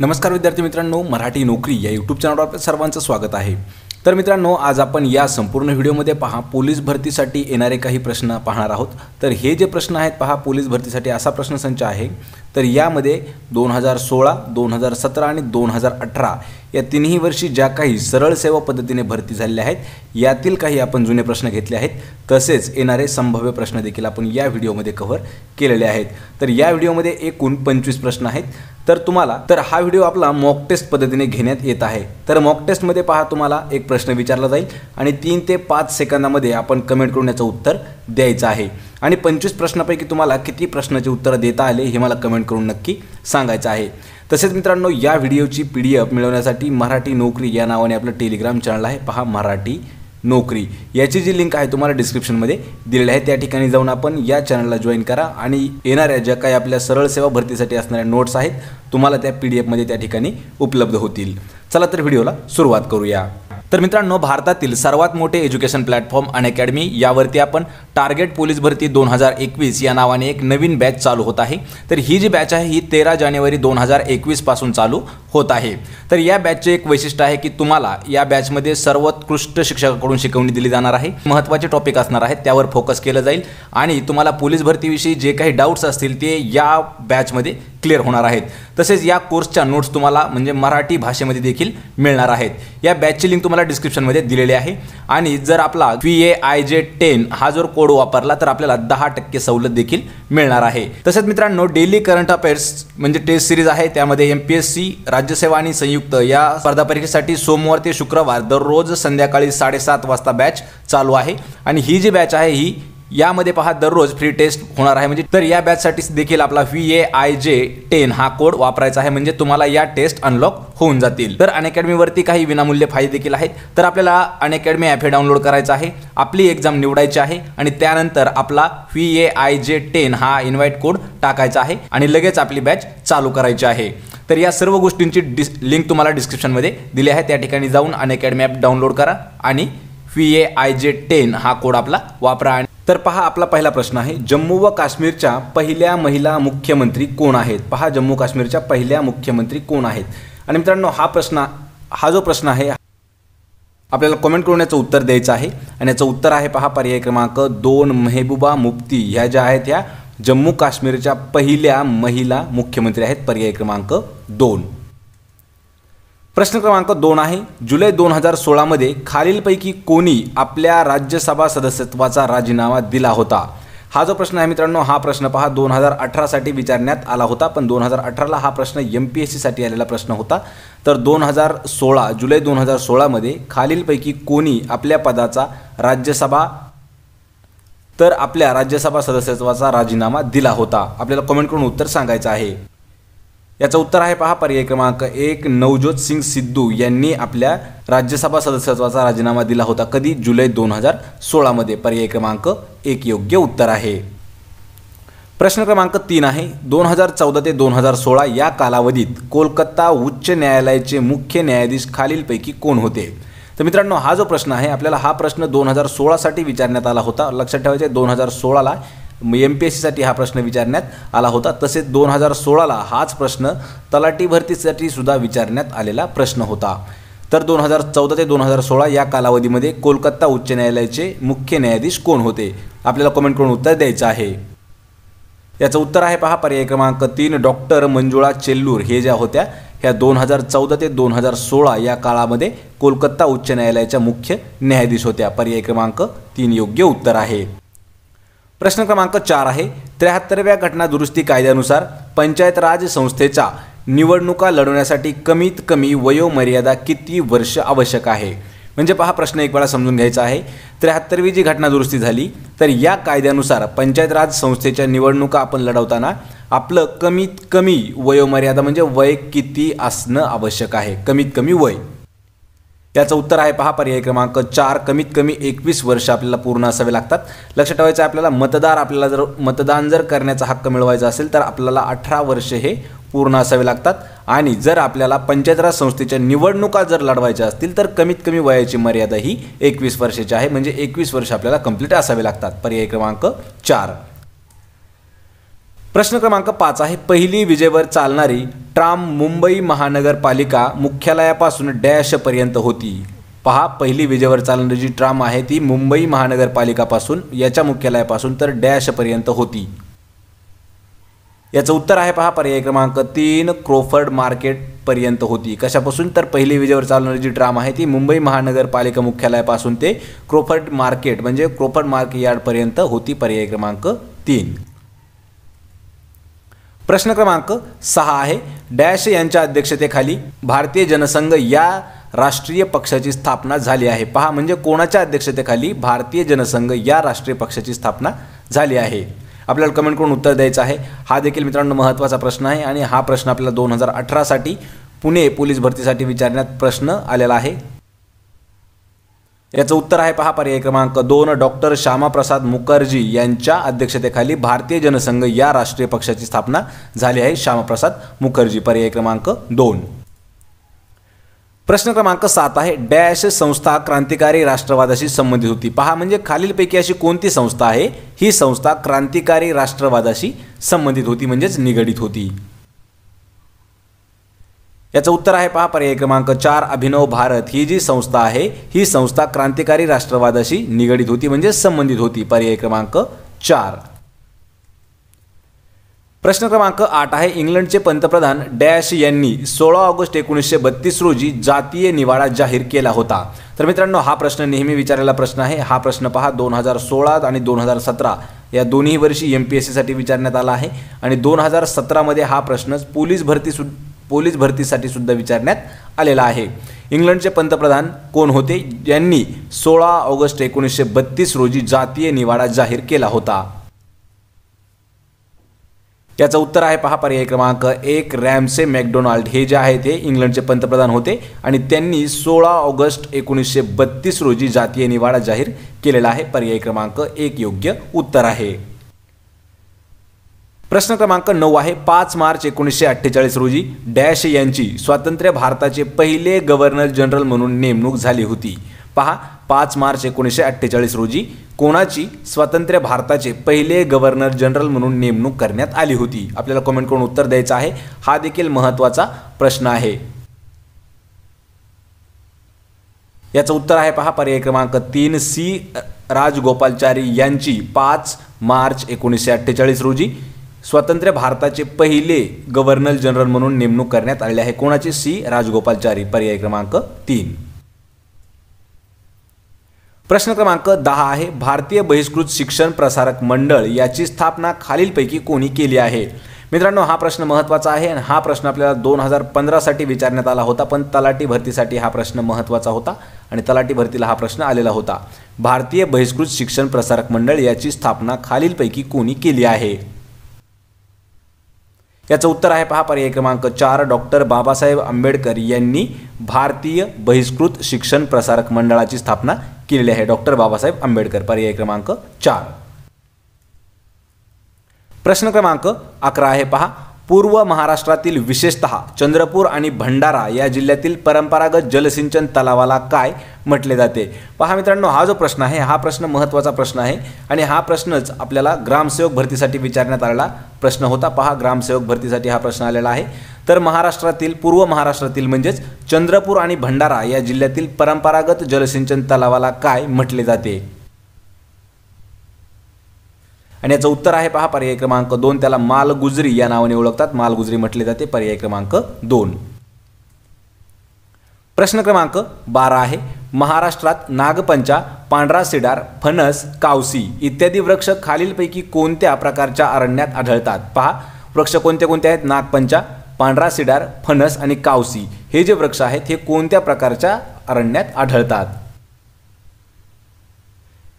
नमस्कार विद्यार्थी मित्रांनो मराठी नोकरी या यूट्यूब चॅनलवर आपल्या सर्वांचं स्वागत आहे तर मित्रांनो आज आपण या संपूर्ण व्हिडिओमध्ये पहा पोलीस भरतीसाठी येणारे काही प्रश्न पाहणार आहोत तर हे जे प्रश्न आहेत पहा पोलीस भरतीसाठी असा प्रश्नसंच आहे तर यामध्ये दोन हजार सोळा दोन हजार सतरा आणि दोन हजार अठरा या तिन्ही वर्षी ज्या काही सरळ सेवा पद्धतीने भरती झालेल्या आहेत यातील काही आपण जुने प्रश्न घेतले आहेत तसेच येणारे संभाव्य प्रश्न देखील आपण या व्हिडिओमध्ये कव्हर केलेले आहेत तर या व्हिडिओमध्ये एकूण पंचवीस प्रश्न आहेत तर तुम्हाला तर हा व्हिडिओ आपला मॉक टेस्ट पद्धतीने घेण्यात येत आहे तर मॉक टेस्टमध्ये पहा तुम्हाला एक प्रश्न विचारला जाईल आणि तीन ते पाच सेकंदामध्ये आपण कमेंट करून उत्तर द्यायचं आहे आणि पंचवीस प्रश्नापैकी तुम्हाला किती प्रश्नाचे उत्तरं देता आले हे मला कमेंट करून नक्की सांगायचं आहे तसेच मित्रांनो या व्हिडिओची पी डी एफ मिळवण्यासाठी मराठी नोकरी या नावाने आपलं टेलिग्राम चॅनल आहे पहा मराठी नोकरी याची जी लिंक आहे तुम्हाला डिस्क्रिप्शनमध्ये दिलेली आहे त्या ठिकाणी जाऊन आपण या चॅनलला जॉईन करा आणि येणाऱ्या ज्या काही आपल्या सरळ सेवा भरतीसाठी असणाऱ्या नोट्स आहेत तुम्हाला त्या पी डी एफमध्ये त्या ठिकाणी उपलब्ध होतील चला तर व्हिडिओला सुरुवात करूया तर मित्रांनो भारतातील सर्वात मोठे एज्युकेशन प्लॅटफॉर्म अकॅडमी यावरती आपण टार्गेट पोलीस भरती दोन हजार एकवीस या नावाने एक नवीन बॅच चालू होत आहे तर ही जी बॅच आहे ही तेरा जानेवारी दोन हजार एकवीसपासून चालू होत आहे तर या बॅचचे एक वैशिष्ट्य आहे की तुम्हाला या बॅचमध्ये सर्वोत्कृष्ट शिक्षकाकडून शिकवणी दिली जाणार आहे महत्त्वाचे टॉपिक असणार आहेत त्यावर फोकस केलं जाईल आणि तुम्हाला पोलीस भरतीविषयी जे काही डाऊट्स असतील ते या बॅचमध्ये क्लिअर होणार आहेत तसेच या कोर्सच्या नोट्स तुम्हाला म्हणजे मराठी भाषेमध्ये देखील मिळणार आहेत या बॅचची लिंक तुम्हाला डिस्क्रिप्शनमध्ये दिलेली आहे आणि जर आपला V A I J ten हा जर कोड वापरला तर आपल्याला दहा टक्के सवलत देखील मिळणार आहे तसेच मित्रांनो डेली करंट अफेअर्स म्हणजे टेस्ट सिरीज आहे त्यामध्ये एम पी एस सी राज्यसेवा आणि संयुक्त या स्पर्धा परीक्षेसाठी सोमवार ते शुक्रवार दररोज संध्याकाळी साडेसात वाजता बॅच चालू आहे आणि ही जी बॅच आहे ही यामध्ये पहा दररोज फ्री टेस्ट होणार आहे म्हणजे तर या बॅचसाठी देखील आपला V A I J ten हा कोड वापरायचा आहे म्हणजे तुम्हाला या टेस्ट अनलॉक होऊन जातील तर अनअकॅडमीवरती काही विनामूल्य फायदे देखील आहेत तर आपल्याला अनअकॅडमी ॲप हे डाउनलोड करायचं आहे आपली एक्झाम निवडायची आहे आणि त्यानंतर आपला V A I J ten हा इन्व्हाइट कोड टाकायचा आहे आणि लगेच आपली बॅच चालू करायची आहे तर या सर्व गोष्टींची डिस् लिंक तुम्हाला डिस्क्रिप्शनमध्ये दिली आहे त्या ठिकाणी जाऊन अनअकॅडमी ॲप डाउनलोड करा आणि V A I J ten हा कोड आपला वापरा तर पहा आपला पहिला प्रश्न आहे जम्मू व काश्मीरच्या पहिल्या महिला मुख्यमंत्री कोण आहेत पहा जम्मू काश्मीरच्या पहिल्या मुख्यमंत्री कोण आहेत आणि मित्रांनो हा प्रश्न हा जो प्रश्न आहे आपल्याला कॉमेंट करून याचं उत्तर द्यायचं आहे आणि याचं उत्तर आहे पहा पर्याय क्रमांक दोन मेहबूबा मुफ्ती ह्या ज्या आहेत ह्या जम्मू काश्मीरच्या पहिल्या महिला मुख्यमंत्री आहेत पर्याय क्रमांक दोन प्रश्न क्रमांक दोन आहे जुलै दोन हजार सोळामध्ये खालीलपैकी कोणी आपल्या राज्यसभा सदस्यत्वाचा राजीनामा दिला होता हा जो प्रश्न आहे मित्रांनो हा प्रश्न पहा दोन हजार अठरासाठी विचारण्यात आला होता पण दोन हजार अठराला हा प्रश्न एम पी एस सीसाठी आलेला प्रश्न होता तर दोन हजार सोळा जुलै दोन हजार सोळामध्ये खालीलपैकी कोणी आपल्या पदाचा राज्यसभा तर आपल्या राज्यसभा सदस्यत्वाचा राजीनामा दिला होता आपल्याला कॉमेंट करून उत्तर सांगायचं आहे याचं उत्तर आहे पहा पर्याय क्रमांक एक नवज्योत सिंग सिद्धू यांनी आपल्या राज्यसभा सदस्यत्वाचा राजीनामा दिला होता कधी जुलै दोन हजार सोळामध्ये पर्याय क्रमांक एक योग्य उत्तर आहे प्रश्न क्रमांक तीन आहे दोन हजार चौदा ते दोन हजार सोळा या कालावधीत कोलकाता उच्च न्यायालयाचे मुख्य न्यायाधीश खालीलपैकी कोण होते तर मित्रांनो हा जो प्रश्न आहे आपल्याला हा प्रश्न दोन हजार सोळासाठी विचारण्यात आला होता लक्षात ठेवायचे दोन हजार सोळाला एम पी एस सीसाठी हा प्रश्न विचारण्यात आला होता तसेच दोन हजार सोळाला हाच प्रश्न तलाठी भरतीसाठी सुद्धा विचारण्यात आलेला प्रश्न होता तर दोन हजार चौदा ते दोन हजार सोळा या कालावधीमध्ये कोलकाता उच्च न्यायालयाचे मुख्य न्यायाधीश कोण होते आपल्याला कमेंट करून उत्तर द्यायचं आहे याचं उत्तर आहे पहा पर्याय क्रमांक तीन डॉक्टर मंजुळा चेल्लूर हे ज्या होत्या ह्या दोन हजार चौदा ते दोन हजार सोळा या काळामध्ये कोलकाता उच्च न्यायालयाच्या मुख्य न्यायाधीश होत्या पर्याय क्रमांक तीन योग्य उत्तर आहे प्रश्न क्रमांक चार आहे त्र्याहत्तरव्या घटना दुरुस्ती कायद्यानुसार पंचायत राज संस्थेच्या निवडणुका लढवण्यासाठी कमीत कमी वयोमर्यादा किती वर्ष आवश्यक आहे म्हणजे पहा प्रश्न एक वेळा समजून घ्यायचा आहे त्र्याहत्तरवी जी घटना दुरुस्ती झाली तर या कायद्यानुसार पंचायत राज संस्थेच्या निवडणुका आपण लढवताना आपलं कमीत कमी वयोमर्यादा म्हणजे वय किती असणं आवश्यक आहे कमीत कमी वय त्याचं उत्तर आहे पहा पर्याय क्रमांक चार कमीत कमी एकवीस वर्ष आपल्याला पूर्ण असावे लागतात लक्ष ठेवायचं आपल्याला मतदार आपल्याला जर मतदान जर करण्याचा हक्क मिळवायचा असेल तर आपल्याला अठरा वर्ष हे पूर्ण असावे लागतात आणि जर आपल्याला पंचायत राज संस्थेच्या निवडणुका जर लढवायच्या असतील तर कमीत कमी वयाची मर्यादा ही एकवीस वर्षाची आहे म्हणजे एकवीस वर्ष आपल्याला कंप्लीट असावे लागतात पर्याय क्रमांक चार प्रश्न क्रमांक पाच आहे पहिली विजेवर चालणारी ट्राम मुंबई महानगरपालिका मुख्यालयापासून डॅशपर्यंत होती पहा पहिली विजेवर चालणारी जी ट्राम आहे ती मुंबई महानगरपालिकापासून याच्या मुख्यालयापासून तर डॅशपर्यंत होती याचं उत्तर आहे पहा पर्याय क्रमांक तीन क्रोफर्ड मार्केटपर्यंत होती कशापासून तर पहिली विजेवर चालणारी जी ट्राम आहे ती मुंबई महानगरपालिका मुख्यालयापासून ते क्रोफर्ड मार्केट म्हणजे क्रोफर्ड मार्केट यार्डपर्यंत होती पर्याय क्रमांक तीन प्रश्न क्रमांक सहा आहे डॅश यांच्या अध्यक्षतेखाली भारतीय जनसंघ या राष्ट्रीय पक्षाची स्थापना झाली आहे पहा म्हणजे कोणाच्या अध्यक्षतेखाली भारतीय जनसंघ या राष्ट्रीय पक्षाची स्थापना झाली आहे आपल्याला कमेंट करून उत्तर द्यायचं आहे हा देखील मित्रांनो महत्त्वाचा प्रश्न आहे आणि हा प्रश्न आपल्याला दोन हजार अठरासाठी पुणे पोलीस भरतीसाठी विचारण्यात प्रश्न आलेला आहे याचं उत्तर आहे पहा पर्याय क्रमांक दोन डॉक्टर श्यामाप्रसाद मुखर्जी यांच्या अध्यक्षतेखाली भारतीय जनसंघ या राष्ट्रीय पक्षाची स्थापना झाली आहे श्यामाप्रसाद मुखर्जी पर्याय क्रमांक दोन प्रश्न क्रमांक सात आहे डॅश संस्था क्रांतिकारी राष्ट्रवादाशी संबंधित होती पहा म्हणजे खालीलपैकी अशी कोणती संस्था आहे ही संस्था क्रांतिकारी राष्ट्रवादाशी संबंधित होती म्हणजेच निगडीत होती याचं उत्तर आहे पहा पर्याय क्रमांक चार अभिनव भारत ही जी संस्था आहे ही संस्था क्रांतिकारी राष्ट्रवादाशी निगडीत होती म्हणजे संबंधित होती पर्याय क्रमांक चार प्रश्न क्रमांक आठ आहे इंग्लंडचे पंतप्रधान डॅश यांनी सोळा ऑगस्ट एकोणीसशे बत्तीस रोजी जातीय निवाडा जाहीर केला होता तर मित्रांनो हा प्रश्न नेहमी विचारलेला प्रश्न आहे हा प्रश्न पहा दोन हजार सोळा आणि दोन हजार सतरा या दोन्ही वर्षी एम पी एस सीसाठी विचारण्यात आला आहे आणि दोन हजार सतरामध्ये हा प्रश्न पोलीस भरती सु पोलीस भरतीसाठी सुद्धा विचारण्यात आलेला आहे इंग्लंडचे पंतप्रधान कोण होते यांनी सोळा ऑगस्ट एकोणीसशे बत्तीस रोजी जातीय निवाडा जाहीर केला होता याचं उत्तर आहे पहा पर्याय क्रमांक एक रॅमसे मॅकडोनाल्ड हे जे आहे ते इंग्लंडचे पंतप्रधान होते आणि त्यांनी सोळा ऑगस्ट एकोणीसशे बत्तीस रोजी जातीय निवाडा जाहीर केलेला आहे पर्याय क्रमांक एक योग्य उत्तर आहे प्रश्न क्रमांक नऊ आहे पाच मार्च एकोणीसशे अठ्ठेचाळीस रोजी डॅश यांची स्वातंत्र्य भारताचे पहिले गव्हर्नर जनरल म्हणून नेमणूक झाली होती पहा पाच मार्च एकोणीसशे अठ्ठेचाळीस रोजी कोणाची स्वातंत्र्य भारताचे पहिले गव्हर्नर जनरल म्हणून नेमणूक करण्यात आली होती आपल्याला कमेंट करून उत्तर द्यायचं आहे हा देखील महत्त्वाचा प्रश्न आहे याचं उत्तर आहे पहा पर्याय क्रमांक तीन सी राजगोपालचारी यांची पाच मार्च एकोणीसशे अठ्ठेचाळीस रोजी स्वातंत्र्य भारताचे पहिले गव्हर्नर जनरल म्हणून नेमणूक करण्यात आलेले आहे कोणाचे सी राजगोपालचारी पर्याय क्रमांक तीन प्रश्न क्रमांक दहा आहे भारतीय बहिष्कृत शिक्षण प्रसारक मंडळ याची स्थापना खालीलपैकी कोणी केली आहे मित्रांनो हा प्रश्न महत्त्वाचा आहे आणि हा प्रश्न आपल्याला दोन हजार पंधरासाठी विचारण्यात आला होता पण तलाठी भरतीसाठी हा प्रश्न महत्त्वाचा होता आणि तलाठी भरतीला हा प्रश्न आलेला होता भारतीय बहिष्कृत शिक्षण प्रसारक मंडळ याची स्थापना खालीलपैकी कोणी केली आहे याचं उत्तर आहे पहा पर्याय क्रमांक चार डॉक्टर बाबासाहेब आंबेडकर यांनी भारतीय बहिष्कृत शिक्षण प्रसारक मंडळाची स्थापना केलेली आहे डॉक्टर बाबासाहेब आंबेडकर पर्याय क्रमांक चार प्रश्न क्रमांक अकरा आहे पहा पूर्व महाराष्ट्रातील विशेषत चंद्रपूर आणि भंडारा या जिल्ह्यातील परंपरागत जलसिंचन तलावाला काय म्हटले जाते पहा मित्रांनो हा जो प्रश्न आहे हा प्रश्न महत्त्वाचा प्रश्न आहे आणि हा प्रश्नच आपल्याला ग्रामसेवक भरतीसाठी विचारण्यात आलेला प्रश्न होता पहा ग्रामसेवक भरतीसाठी हा प्रश्न आलेला आहे तर महाराष्ट्रातील पूर्व महाराष्ट्रातील म्हणजेच चंद्रपूर आणि भंडारा या जिल्ह्यातील परंपरागत जलसिंचन तलावाला काय म्हटले जाते आणि याचं उत्तर आहे पहा पर्याय क्रमांक दोन त्याला मालगुजरी या नावाने ओळखतात मालगुजरी म्हटले जाते पर्याय क्रमांक दोन प्रश्न क्रमांक बारा आहे महाराष्ट्रात नागपंचा पांढरा सिडार फणस कावसी इत्यादी वृक्ष खालीलपैकी कोणत्या प्रकारच्या अरण्यात आढळतात पहा वृक्ष कोणते कोणते आहेत नागपंचा पांढरा सिडार फणस आणि कावसी हे जे वृक्ष आहेत हे कोणत्या प्रकारच्या अरण्यात आढळतात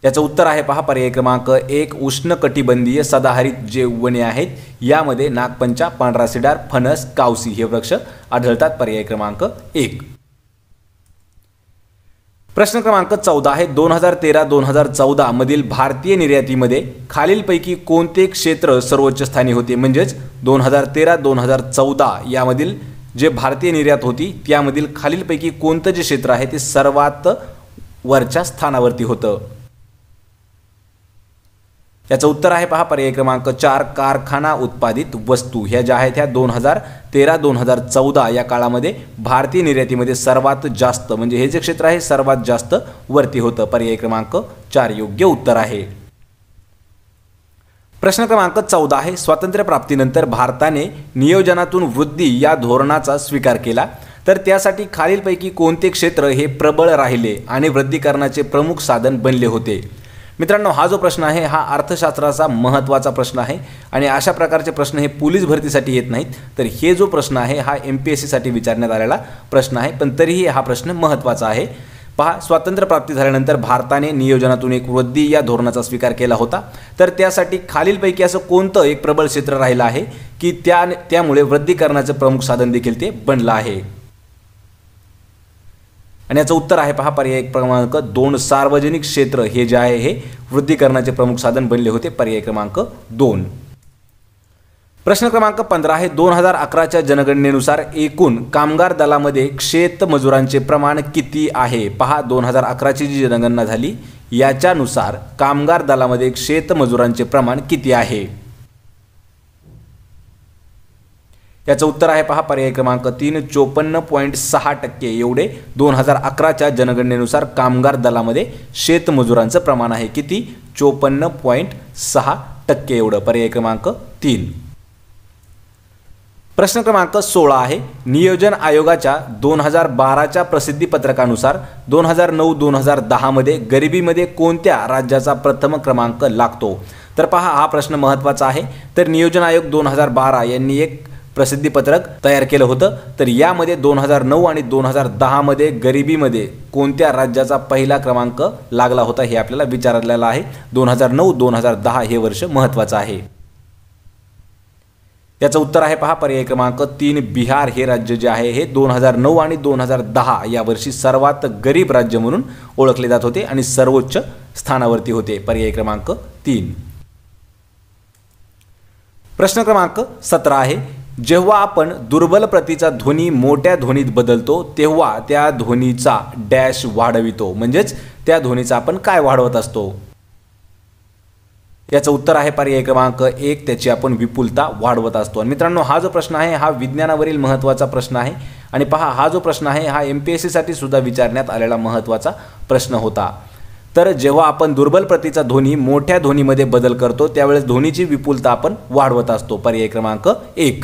याचं उत्तर आहे पहा पर्याय क्रमांक एक उष्णकटिबंधीय सदाहरित जे वने आहेत यामध्ये नागपंचा पांढरा सिडार फणस कावसी हे वृक्ष आढळतात पर्याय क्रमांक एक प्रश्न क्रमांक चौदा आहे दोन हजार तेरा दोन हजार चौदा मधील भारतीय निर्यातीमध्ये खालीलपैकी कोणते क्षेत्र सर्वोच्च स्थानी होते म्हणजेच दोन हजार तेरा दोन हजार चौदा यामधील जे भारतीय निर्यात होती त्यामधील खालीलपैकी कोणतं जे क्षेत्र आहे ते सर्वात वरच्या स्थानावरती होतं याचं उत्तर आहे पहा पर्याय क्रमांक चार कारखाना उत्पादित वस्तू ह्या ज्या आहेत ह्या दोन हजार तेरा दोन हजार चौदा या काळामध्ये भारतीय निर्यातीमध्ये सर्वात जास्त म्हणजे हे जे क्षेत्र आहे सर्वात जास्त वरती होतं पर्याय क्रमांक चार योग्य उत्तर आहे प्रश्न क्रमांक चौदा आहे स्वातंत्र्यप्राप्तीनंतर भारताने नियोजनातून वृद्धी या धोरणाचा स्वीकार केला तर त्यासाठी खालीलपैकी कोणते क्षेत्र हे प्रबळ राहिले आणि वृद्धीकरणाचे प्रमुख साधन बनले होते मित्रांनो हा जो प्रश्न आहे हा अर्थशास्त्राचा महत्त्वाचा प्रश्न आहे आणि अशा प्रकारचे प्रश्न हे पोलीस भरतीसाठी येत नाहीत तर हे जो प्रश्न आहे हा एम पी एस सीसाठी विचारण्यात आलेला प्रश्न आहे पण तरीही हा प्रश्न महत्त्वाचा आहे पहा प्राप्ती झाल्यानंतर भारताने नियोजनातून एक वृद्धी या धोरणाचा स्वीकार केला होता तर त्यासाठी खालीलपैकी असं कोणतं एक प्रबळ क्षेत्र राहिलं आहे की त्या त्यामुळे वृद्धीकरणाचं प्रमुख साधन देखील ते बनलं आहे आणि याचं उत्तर आहे पहा पर्याय क्रमांक दोन सार्वजनिक क्षेत्र हे जे आहे हे वृद्धीकरणाचे प्रमुख साधन बनले होते पर्याय क्रमांक दोन प्रश्न क्रमांक पंधरा आहे दोन हजार अकराच्या जनगणनेनुसार एकूण कामगार दलामध्ये मजुरांचे प्रमाण किती आहे पहा दोन हजार अकराची जी जनगणना झाली याच्यानुसार कामगार दलामध्ये शेतमजुरांचे प्रमाण किती आहे याचं उत्तर आहे पहा पर्याय क्रमांक तीन चोपन्न पॉईंट सहा टक्के एवढे दोन हजार अकराच्या जनगणनेनुसार कामगार दलामध्ये शेतमजुरांचं प्रमाण आहे किती चोपन्न पॉईंट सहा टक्के एवढं पर्याय क्रमांक तीन प्रश्न क्रमांक सोळा आहे नियोजन आयोगाच्या दोन हजार बाराच्या प्रसिद्धीपत्रकानुसार दोन हजार नऊ दोन हजार दहामध्ये गरिबीमध्ये कोणत्या राज्याचा प्रथम क्रमांक लागतो तर पहा हा प्रश्न महत्त्वाचा आहे तर नियोजन आयोग दोन हजार बारा यांनी एक प्रसिद्धीपत्रक तयार केलं होतं तर यामध्ये दोन हजार नऊ आणि दोन हजार दहामध्ये गरिबीमध्ये कोणत्या राज्याचा पहिला क्रमांक लागला होता हे आपल्याला विचारलेला आहे दोन हजार नऊ दोन हजार दहा हे वर्ष महत्वाचं आहे याचं उत्तर आहे पहा पर्याय क्रमांक तीन बिहार हे राज्य जे आहे हे दोन हजार नऊ आणि दोन हजार दहा या वर्षी सर्वात गरीब राज्य म्हणून ओळखले जात होते आणि सर्वोच्च स्थानावरती होते पर्याय क्रमांक तीन प्रश्न क्रमांक सतरा आहे जेव्हा आपण दुर्बल प्रतीचा ध्वनी मोठ्या ध्वनीत बदलतो तेव्हा त्या ध्वनीचा डॅश वाढवितो म्हणजेच त्या ध्वनीचा आपण काय वाढवत असतो याचं उत्तर आहे पर्याय क्रमांक एक त्याची आपण विपुलता वाढवत असतो आणि मित्रांनो हा जो प्रश्न आहे हा विज्ञानावरील महत्त्वाचा प्रश्न आहे आणि पहा हा जो प्रश्न आहे हा एम पी एस सीसाठी सुद्धा विचारण्यात आलेला महत्त्वाचा प्रश्न होता तर जेव्हा आपण दुर्बल प्रतीचा ध्वनी मोठ्या ध्वनीमध्ये बदल करतो त्यावेळेस ध्वनीची विपुलता आपण वाढवत असतो पर्याय क्रमांक एक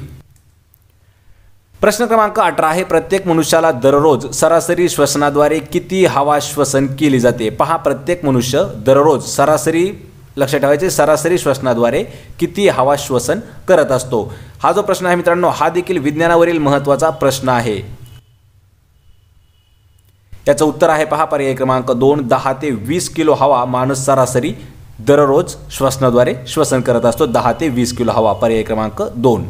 प्रश्न क्रमांक अठरा आहे प्रत्येक मनुष्याला दररोज सरासरी श्वसनाद्वारे किती हवा श्वसन केली जाते पहा प्रत्येक मनुष्य दररोज सरासरी लक्षात ठेवायचे सरासरी श्वसनाद्वारे किती हवा श्वसन करत असतो हा जो प्रश्न आहे मित्रांनो हा देखील विज्ञानावरील महत्त्वाचा प्रश्न आहे त्याचं उत्तर आहे पहा पर्याय क्रमांक दोन दहा ते वीस किलो हवा माणूस सरासरी दररोज श्वसनाद्वारे श्वसन करत असतो दहा ते वीस किलो हवा पर्याय क्रमांक दोन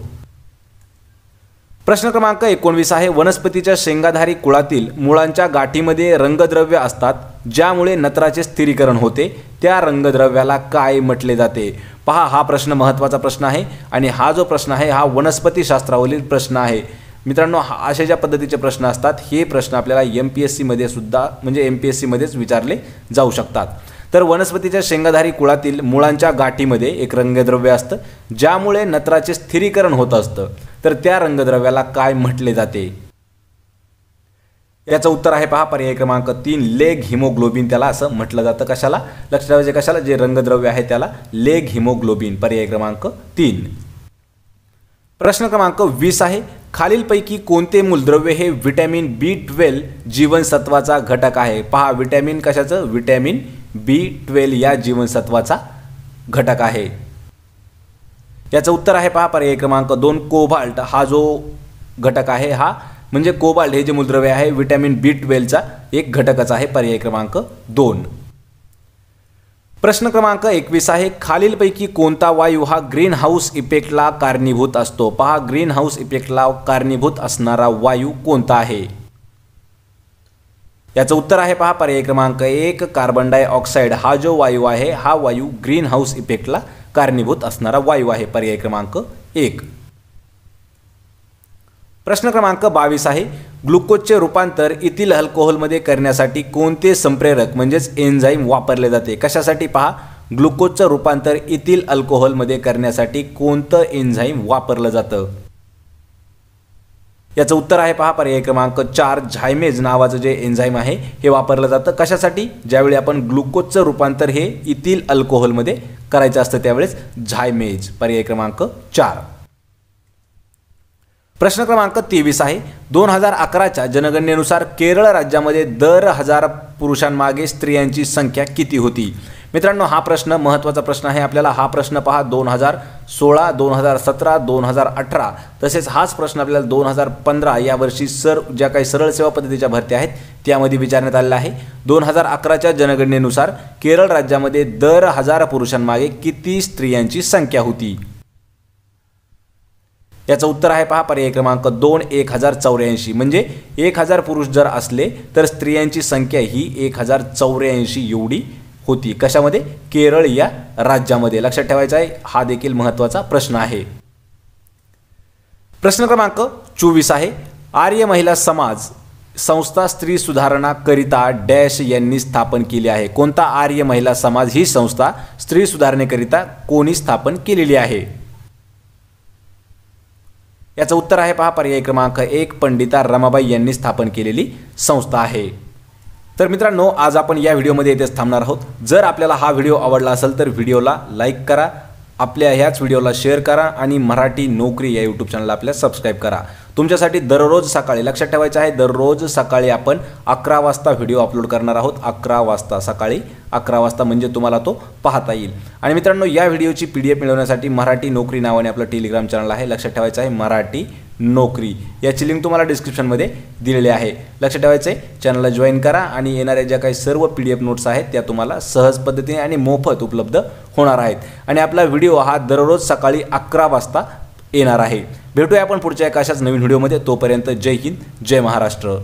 प्रश्न क्रमांक एकोणवीस आहे वनस्पतीच्या शेंगाधारी कुळातील मुळांच्या गाठीमध्ये रंगद्रव्य असतात ज्यामुळे नत्राचे स्थिरीकरण होते त्या रंगद्रव्याला काय म्हटले जाते पहा हा प्रश्न महत्त्वाचा प्रश्न आहे आणि हा जो प्रश्न आहे हा वनस्पतीशास्त्रावरील प्रश्न आहे मित्रांनो हा अशा ज्या पद्धतीचे प्रश्न असतात हे प्रश्न आपल्याला एम पी एस सीमध्ये सुद्धा म्हणजे एम पी एस सीमध्येच विचारले जाऊ शकतात तर वनस्पतीच्या शेंगाधारी कुळातील मुळांच्या गाठीमध्ये एक रंगद्रव्य असतं ज्यामुळे नत्राचे स्थिरीकरण होत असतं तर त्या रंगद्रव्याला काय म्हटले जाते याचं उत्तर आहे पहा पर्याय क्रमांक तीन लेग हिमोग्लोबिन त्याला असं म्हटलं जातं कशाला लक्षात ठेवायचे कशाला जे रंगद्रव्य आहे त्याला लेग हिमोग्लोबिन पर्याय क्रमांक तीन प्रश्न क्रमांक वीस आहे खालीलपैकी कोणते मूलद्रव्य हे व्हिटॅमिन बी ट्वेल्व जीवनसत्वाचा घटक आहे पहा व्हिटॅमिन कशाचं व्हिटॅमिन बी ट्वेल्व या जीवनसत्वाचा घटक आहे याचं उत्तर आहे पहा पर्याय क्रमांक दोन कोबाल्ट हा जो घटक आहे हा म्हणजे कोबाल्ट हे जे मूलद्रव्य आहे व्हिटॅमिन बी ट्वेल्वचा एक घटकच आहे पर्याय क्रमांक दोन प्रश्न क्रमांक एकवीस आहे खालीलपैकी कोणता वायू हा ग्रीन हाऊस इफेक्टला कारणीभूत असतो पहा ग्रीन हाऊस इफेक्टला कारणीभूत असणारा वायू कोणता आहे याचं उत्तर आहे पहा पर्याय क्रमांक एक कार्बन डायऑक्साईड हा जो वायू आहे हा वायू ग्रीन हाऊस इफेक्टला कारणीभूत असणारा वायू आहे पर्याय क्रमांक एक प्रश्न क्रमांक बावीस आहे ग्लुकोजचे रूपांतर इथील अल्कोहोलमध्ये करण्यासाठी कोणते संप्रेरक म्हणजेच एन्झाईम वापरले जाते कशासाठी पहा ग्लुकोजचं रूपांतर इथिल अल्कोहोलमध्ये करण्यासाठी कोणतं एन्झाईम वापरलं जातं याचं उत्तर आहे पहा पर्याय क्रमांक चार झायमेज नावाचं जे एन्झाईम आहे हे वापरलं जातं कशासाठी ज्यावेळी आपण ग्लुकोजचं रूपांतर हे इथील अल्कोहोलमध्ये करायचं असतं त्यावेळेस झायमेज पर्याय क्रमांक चार प्रश्न क्रमांक तेवीस आहे दोन हजार अकराच्या जनगणनेनुसार केरळ राज्यामध्ये दर हजार पुरुषांमागे स्त्रियांची संख्या किती होती मित्रांनो हा प्रश्न महत्त्वाचा प्रश्न आहे आपल्याला हा प्रश्न पहा दोन हजार सोळा दोन हजार सतरा दोन हजार अठरा तसेच हाच प्रश्न आपल्याला दोन हजार पंधरा वर्षी सर ज्या काही सरळ सेवा पद्धतीच्या भरत्या आहेत त्यामध्ये विचारण्यात आलेला आहे दोन हजार अकराच्या जनगणनेनुसार केरळ राज्यामध्ये दर हजार पुरुषांमागे किती स्त्रियांची संख्या होती याचं उत्तर आहे पहा पर्याय क्रमांक दोन एक हजार चौऱ्याऐंशी म्हणजे एक हजार पुरुष जर असले तर स्त्रियांची संख्या ही एक हजार चौऱ्याऐंशी एवढी होती कशामध्ये केरळ या राज्यामध्ये लक्षात ठेवायचा आहे हा देखील महत्त्वाचा प्रश्न आहे प्रश्न क्रमांक चोवीस आहे आर्य महिला समाज संस्था स्त्री सुधारणाकरिता डॅश यांनी स्थापन केली आहे कोणता आर्य महिला समाज ही संस्था स्त्री सुधारणेकरिता कोणी स्थापन केलेली आहे याचं उत्तर आहे पहा पर्याय क्रमांक एक पंडिता रमाबाई यांनी स्थापन केलेली संस्था आहे तर मित्रांनो आज आपण या व्हिडिओमध्ये येथेच थांबणार आहोत जर आपल्याला हा व्हिडिओ आवडला असेल तर व्हिडिओला लाईक करा आपल्या ह्याच व्हिडिओला शेअर करा आणि मराठी नोकरी या यूट्यूब चॅनलला आपल्या सबस्क्राईब करा तुमच्यासाठी दररोज सकाळी लक्षात ठेवायचं आहे दररोज सकाळी आपण अकरा वाजता व्हिडिओ अपलोड करणार आहोत अकरा वाजता सकाळी अकरा वाजता म्हणजे तुम्हाला तो पाहता येईल आणि मित्रांनो या व्हिडिओची पी डी एफ मिळवण्यासाठी मराठी नोकरी नावाने आपलं टेलिग्राम चॅनल आहे लक्षात ठेवायचं आहे मराठी नोकरी याची लिंक तुम्हाला डिस्क्रिप्शनमध्ये दिलेली आहे लक्ष ठेवायचं आहे चॅनलला जॉईन करा आणि येणाऱ्या ज्या काही सर्व पी डी एफ नोट्स आहेत त्या तुम्हाला सहज पद्धतीने आणि मोफत उपलब्ध होणार आहेत आणि आपला व्हिडिओ हा दररोज सकाळी अकरा वाजता येणार आहे भेटूया आपण पुढच्या एका अशाच नवीन व्हिडिओमध्ये तोपर्यंत जय हिंद जय महाराष्ट्र